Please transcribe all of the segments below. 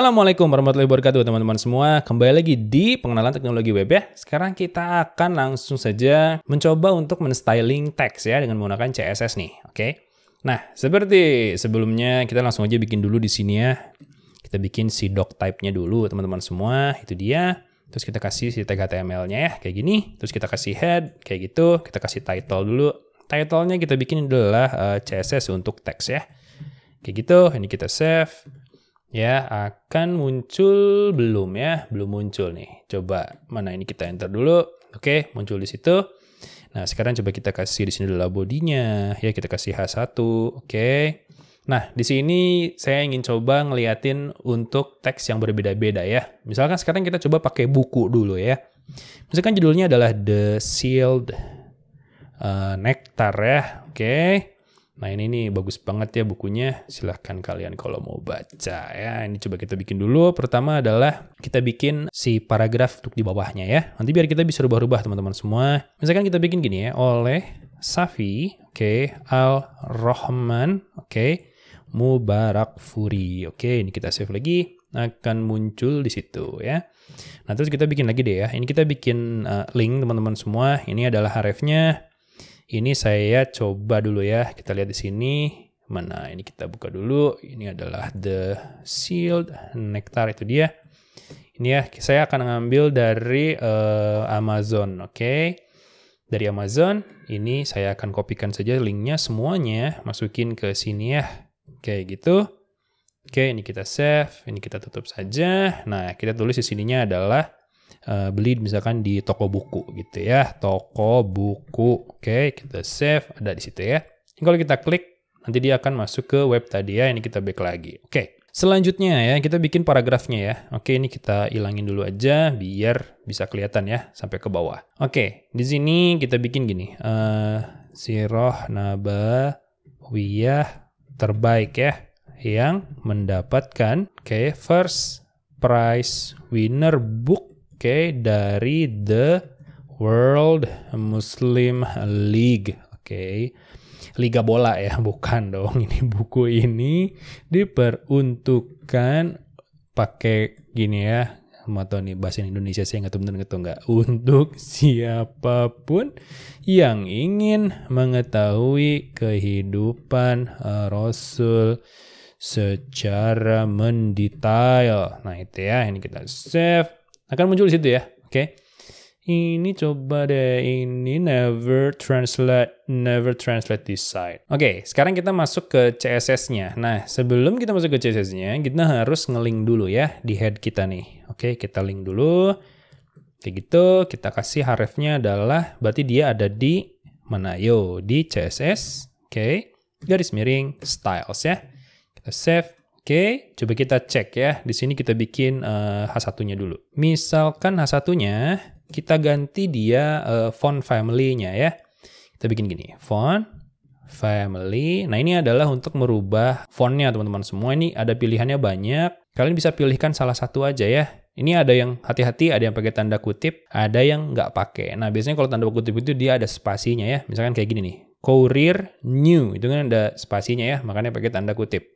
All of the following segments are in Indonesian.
Assalamualaikum warahmatullahi wabarakatuh teman-teman semua Kembali lagi di pengenalan teknologi web ya Sekarang kita akan langsung saja mencoba untuk menstyling teks ya Dengan menggunakan CSS nih oke okay? Nah seperti sebelumnya kita langsung aja bikin dulu di sini ya Kita bikin si doc type-nya dulu teman-teman semua Itu dia Terus kita kasih si tag HTML-nya ya kayak gini Terus kita kasih head kayak gitu Kita kasih title dulu Title-nya kita bikin adalah uh, eh, CSS untuk teks ya Kayak gitu ini kita save Ya, akan muncul belum ya? Belum muncul nih. Coba mana ini kita enter dulu. Oke, muncul di situ. Nah, sekarang coba kita kasih di sini adalah bodinya. Ya, kita kasih H1. Oke. Nah, di sini saya ingin coba ngeliatin untuk teks yang berbeda-beda ya. Misalkan sekarang kita coba pakai buku dulu ya. Misalkan judulnya adalah The Sealed uh, Nectar ya. Oke. Nah ini nih bagus banget ya bukunya, silahkan kalian kalau mau baca ya. Ini coba kita bikin dulu, pertama adalah kita bikin si paragraf untuk di bawahnya ya. Nanti biar kita bisa rubah-rubah teman-teman semua. Misalkan kita bikin gini ya, oleh Safi, oke, okay, Al-Rahman, oke, okay, Mubarak Furi, oke, okay, ini kita save lagi, akan muncul di situ ya. Nah terus kita bikin lagi deh ya, ini kita bikin uh, link teman-teman semua, ini adalah harefnya, ini saya coba dulu ya. Kita lihat di sini. Mana ini kita buka dulu. Ini adalah the sealed nectar itu dia. Ini ya, saya akan ngambil dari uh, Amazon, oke. Okay? Dari Amazon, ini saya akan kopikan saja linknya semuanya, masukin ke sini ya. Kayak gitu. Oke, okay, ini kita save, ini kita tutup saja. Nah, kita tulis di sininya adalah Eh, beli misalkan di toko buku gitu ya toko buku oke okay, kita save ada di situ ya ini kalau kita klik nanti dia akan masuk ke web tadi ya ini kita back lagi oke okay. Selanjutnya ya, kita bikin paragrafnya ya. Oke, ini kita hilangin dulu aja biar bisa kelihatan ya sampai ke bawah. Oke, di sini kita bikin gini. Uh, eh, siroh wiyah terbaik ya yang mendapatkan oke okay, first prize winner book UK dari the World Muslim League, oke. Okay. Liga bola ya, bukan dong. Ini buku ini diperuntukkan pakai gini ya, mau tahu nih bahasa Indonesia saya nggak tahu bener nggak untuk siapapun yang ingin mengetahui kehidupan eh, Rasul secara mendetail nah itu ya ini kita save akan muncul di situ ya oke okay? ini coba deh ini never translate never translate this side oke okay, sekarang kita masuk ke CSS nya nah sebelum kita masuk ke CSS nya kita harus ngelink dulu ya di head kita nih oke okay, kita link dulu kayak gitu kita kasih href-nya adalah berarti dia ada di mana yo di CSS oke okay. garis miring styles ya kita save Oke, coba kita cek ya. Di sini kita bikin uh, eh, H1-nya dulu. Misalkan H1-nya kita ganti dia uh, font family-nya ya. Kita bikin gini, font family. Nah, ini adalah untuk merubah font-nya teman-teman semua. Ini ada pilihannya banyak. Kalian bisa pilihkan salah satu aja ya. Ini ada yang hati-hati, ada yang pakai tanda kutip, ada yang nggak pakai. Nah, biasanya kalau tanda kutip itu dia ada spasinya ya. Misalkan kayak gini nih, courier new itu kan ada spasinya ya, makanya pakai tanda kutip.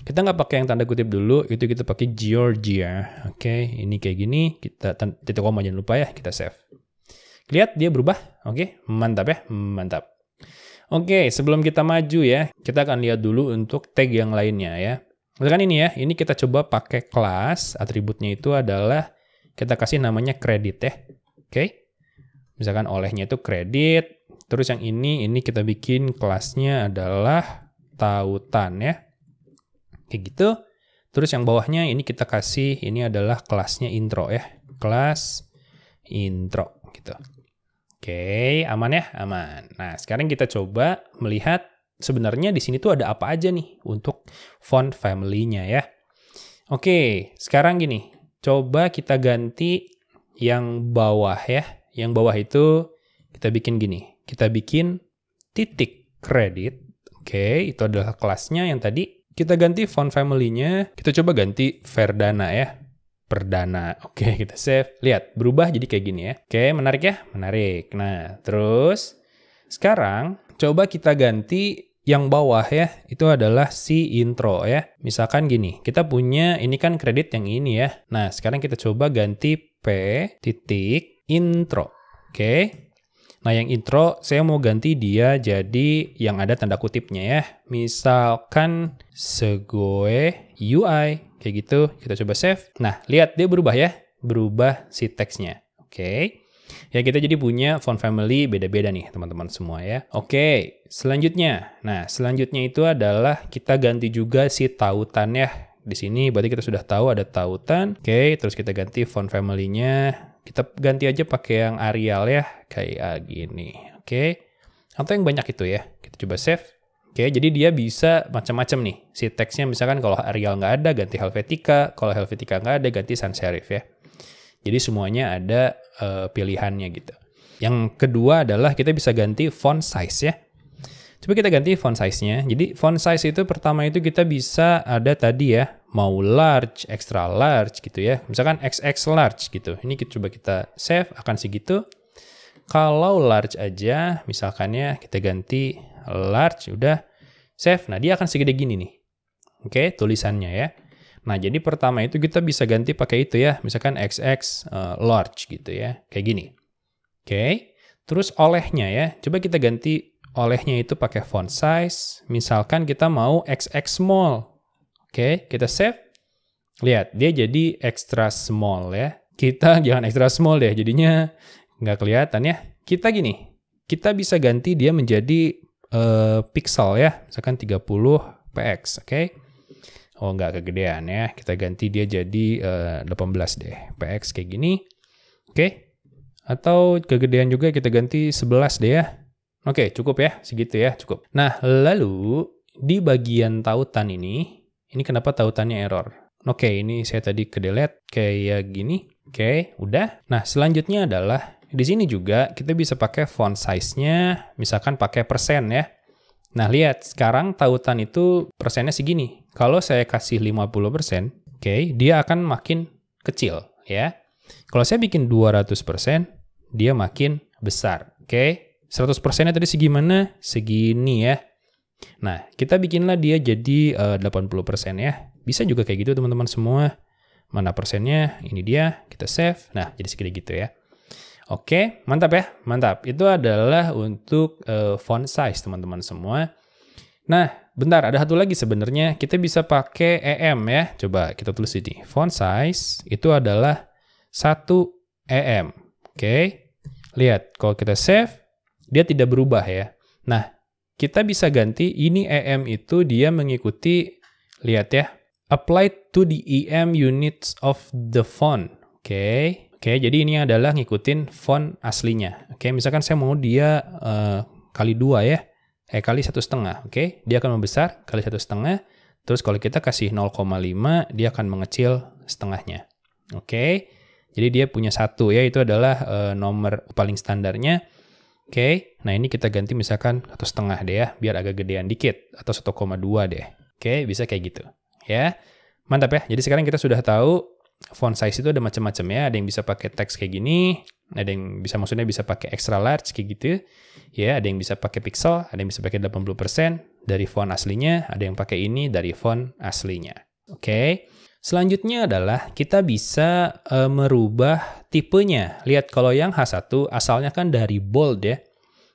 Kita nggak pakai yang tanda kutip dulu, itu kita pakai Georgia. Oke, okay, ini kayak gini, kita titik koma jangan lupa ya, kita save. Lihat dia berubah, oke, okay, mantap ya, mantap. Oke, okay, sebelum kita maju ya, kita akan lihat dulu untuk tag yang lainnya ya. Misalkan ini ya, ini kita coba pakai kelas, atributnya itu adalah kita kasih namanya kredit ya. Oke, okay. misalkan olehnya itu kredit, Terus yang ini, ini kita bikin kelasnya adalah tautan ya kayak gitu. Terus yang bawahnya ini kita kasih ini adalah kelasnya intro ya. Kelas intro gitu. Oke, aman ya? Aman. Nah, sekarang kita coba melihat sebenarnya di sini tuh ada apa aja nih untuk font family-nya ya. Oke, sekarang gini. Coba kita ganti yang bawah ya. Yang bawah itu kita bikin gini. Kita bikin titik kredit. Oke, itu adalah kelasnya yang tadi kita ganti font family-nya. Kita coba ganti Verdana ya. Perdana. Oke, kita save. Lihat, berubah jadi kayak gini ya. Oke, menarik ya? Menarik. Nah, terus sekarang coba kita ganti yang bawah ya, itu adalah si intro ya. Misalkan gini, kita punya ini kan kredit yang ini ya. Nah, sekarang kita coba ganti P titik intro. Oke, Nah yang intro saya mau ganti dia jadi yang ada tanda kutipnya ya. Misalkan segoe UI kayak gitu. Kita coba save. Nah lihat dia berubah ya. Berubah si teksnya. Oke. Okay. Ya kita jadi punya font family beda-beda nih teman-teman semua ya. Oke, selanjutnya. Nah, selanjutnya itu adalah kita ganti juga si tautan ya. Di sini berarti kita sudah tahu ada tautan. Oke, terus kita ganti font family-nya kita ganti aja pakai yang Arial ya, kayak gini. Oke. Okay. Atau yang banyak itu ya. Kita coba save. Oke, okay, jadi dia bisa macam-macam nih. Si teksnya misalkan kalau Arial nggak ada, ganti Helvetica. Kalau Helvetica nggak ada, ganti sans serif ya. Jadi semuanya ada uh, pilihannya gitu. Yang kedua adalah kita bisa ganti font size ya. Coba kita ganti font size-nya. Jadi font size itu pertama itu kita bisa ada tadi ya, mau large, extra large gitu ya. Misalkan XX large gitu. Ini kita coba kita save akan segitu. Kalau large aja, misalkannya kita ganti large, udah save. Nah, dia akan segede gini nih. Oke, tulisannya ya. Nah, jadi pertama itu kita bisa ganti pakai itu ya. Misalkan XX eh, large gitu ya. Kayak gini. Oke. Terus olehnya ya. Coba kita ganti olehnya itu pakai font size. Misalkan kita mau XX small. Oke, kita save. Lihat, dia jadi extra small ya. Kita jangan extra small deh, jadinya nggak kelihatan ya. Kita gini, kita bisa ganti dia menjadi uh, pixel ya. Misalkan 30 px, oke. Okay? Oh, nggak kegedean ya. Kita ganti dia jadi uh, eh, 18 deh. px kayak gini. Oke. Okay? Atau kegedean juga kita ganti 11 deh ya. Oke, okay, cukup ya. Segitu ya, cukup. Nah, lalu di bagian tautan ini, ini kenapa tautannya error. Oke, okay, ini saya tadi ke delete kayak gini. Oke, okay, udah. Nah, selanjutnya adalah di sini juga kita bisa pakai font size-nya, misalkan pakai persen ya. Nah, lihat sekarang tautan itu persennya segini. Kalau saya kasih 50%, oke, okay, dia akan makin kecil ya. Kalau saya bikin 200%, dia makin besar. Oke, okay? 100%-nya tadi segimana? Segini ya. Nah, kita bikinlah dia jadi eh, uh, 80% ya. Bisa juga kayak gitu teman-teman semua. Mana persennya? Ini dia, kita save. Nah, jadi segede gitu ya. Oke, mantap ya, mantap. Itu adalah untuk uh, font size teman-teman semua. Nah, bentar, ada satu lagi sebenarnya. Kita bisa pakai EM ya. Coba kita tulis ini. Font size itu adalah 1 EM. Oke, lihat kalau kita save, dia tidak berubah ya. Nah, kita bisa ganti ini EM itu dia mengikuti, lihat ya, apply to the EM units of the font. Oke, okay. oke. Okay, jadi ini adalah ngikutin font aslinya. Oke, okay, misalkan saya mau dia uh, kali dua ya, eh kali satu setengah. Oke, dia akan membesar kali satu setengah. Terus kalau kita kasih 0,5, dia akan mengecil setengahnya. Oke, jadi dia punya satu ya, itu adalah uh, nomor paling standarnya. Oke, nah ini kita ganti misalkan atau setengah deh ya, biar agak gedean dikit atau 1,2 deh. Oke, bisa kayak gitu. Ya, mantap ya. Jadi sekarang kita sudah tahu font size itu ada macam-macam ya. Ada yang bisa pakai teks kayak gini, ada yang bisa maksudnya bisa pakai extra large kayak gitu. Ya, ada yang bisa pakai pixel, ada yang bisa pakai 80% dari font aslinya, ada yang pakai ini dari font aslinya. Oke. Selanjutnya adalah kita bisa e, merubah tipenya. Lihat kalau yang H1 asalnya kan dari bold ya.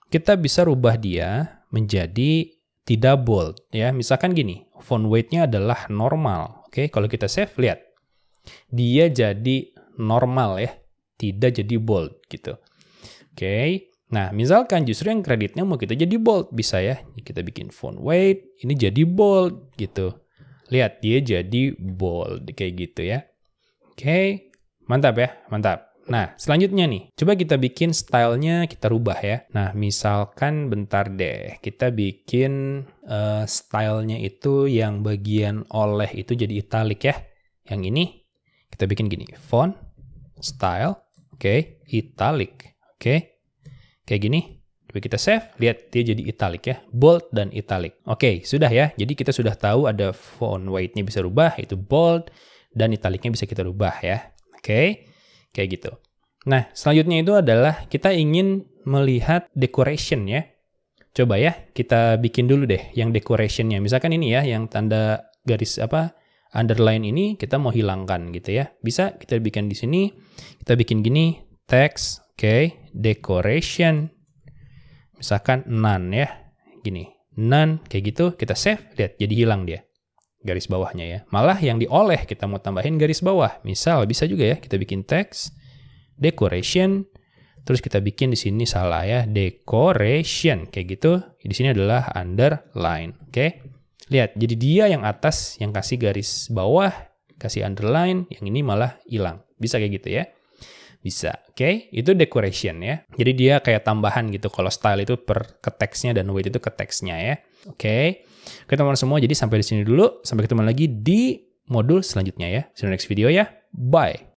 Kita bisa rubah dia menjadi tidak bold ya. Misalkan gini, font weightnya adalah normal. Oke, kalau kita save lihat. Dia jadi normal ya, tidak jadi bold gitu. Oke. Nah, misalkan justru yang kreditnya mau kita jadi bold bisa ya. Kita bikin font weight ini jadi bold gitu. Lihat, dia jadi bold kayak gitu ya. Oke, okay. mantap ya, mantap. Nah, selanjutnya nih, coba kita bikin stylenya kita rubah ya. Nah, misalkan bentar deh, kita bikin uh, stylenya itu yang bagian oleh itu jadi italic ya. Yang ini kita bikin gini, font, style, oke, okay, italic, oke, okay. kayak gini tapi kita save, lihat dia jadi italic ya, bold dan italic. Oke, okay, sudah ya. Jadi kita sudah tahu ada font weight-nya bisa rubah, itu bold, dan italicnya bisa kita rubah ya. Oke, okay? kayak gitu. Nah, selanjutnya itu adalah kita ingin melihat decoration ya. Coba ya, kita bikin dulu deh yang decorationnya. Misalkan ini ya, yang tanda garis apa, underline ini kita mau hilangkan gitu ya. Bisa kita bikin di sini, kita bikin gini, text, oke, okay, decoration, misalkan none ya, gini, none kayak gitu, kita save, lihat jadi hilang dia garis bawahnya ya. Malah yang dioleh kita mau tambahin garis bawah. Misal bisa juga ya kita bikin teks decoration terus kita bikin di sini salah ya decoration kayak gitu. Di sini adalah underline, oke. Okay? Lihat, jadi dia yang atas yang kasih garis bawah, kasih underline, yang ini malah hilang. Bisa kayak gitu ya bisa. Oke, okay? itu decoration ya. Jadi dia kayak tambahan gitu kalau style itu per ke teksnya dan weight itu ke teksnya ya. Oke. Okay? Oke teman-teman semua, jadi sampai di sini dulu. Sampai ketemu lagi di modul selanjutnya ya. See you next video ya. Bye.